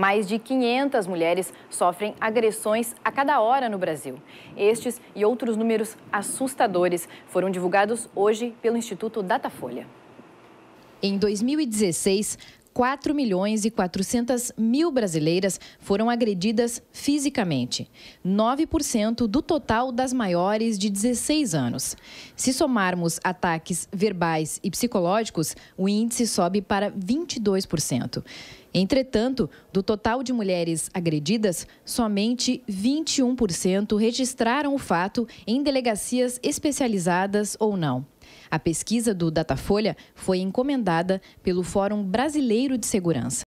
Mais de 500 mulheres sofrem agressões a cada hora no Brasil. Estes e outros números assustadores foram divulgados hoje pelo Instituto Datafolha. Em 2016, 4 milhões e 400 mil brasileiras foram agredidas fisicamente, 9% do total das maiores de 16 anos. Se somarmos ataques verbais e psicológicos, o índice sobe para 22%. Entretanto, do total de mulheres agredidas, somente 21% registraram o fato em delegacias especializadas ou não. A pesquisa do Datafolha foi encomendada pelo Fórum Brasileiro de Segurança.